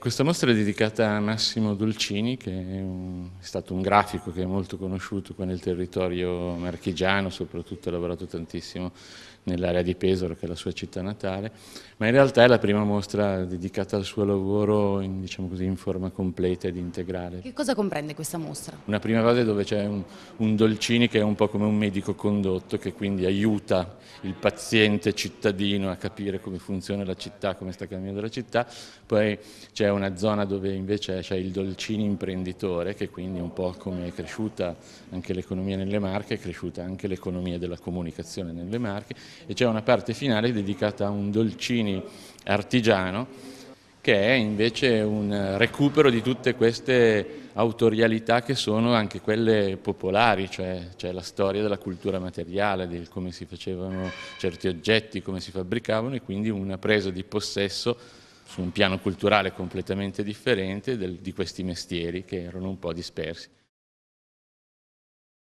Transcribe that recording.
Questa mostra è dedicata a Massimo Dolcini, che è, un, è, stato un grafico che è molto conosciuto qua nel territorio marchigiano, soprattutto ha lavorato tantissimo nell'area di Pesaro, che è la sua città natale, ma in realtà è la prima mostra dedicata al suo lavoro in, diciamo così, in forma completa ed integrale. Che cosa comprende questa mostra? Una prima fase dove c'è un, un Dolcini che è un po' come un medico condotto, che quindi aiuta il paziente cittadino a capire come funziona la città, come sta cambiando la città, poi c'è è una zona dove invece c'è il Dolcini imprenditore, che quindi un po' come è cresciuta anche l'economia nelle Marche, è cresciuta anche l'economia della comunicazione nelle Marche, e c'è una parte finale dedicata a un Dolcini artigiano, che è invece un recupero di tutte queste autorialità che sono anche quelle popolari, cioè c'è la storia della cultura materiale, di come si facevano certi oggetti, come si fabbricavano e quindi una presa di possesso su un piano culturale completamente differente del, di questi mestieri che erano un po' dispersi.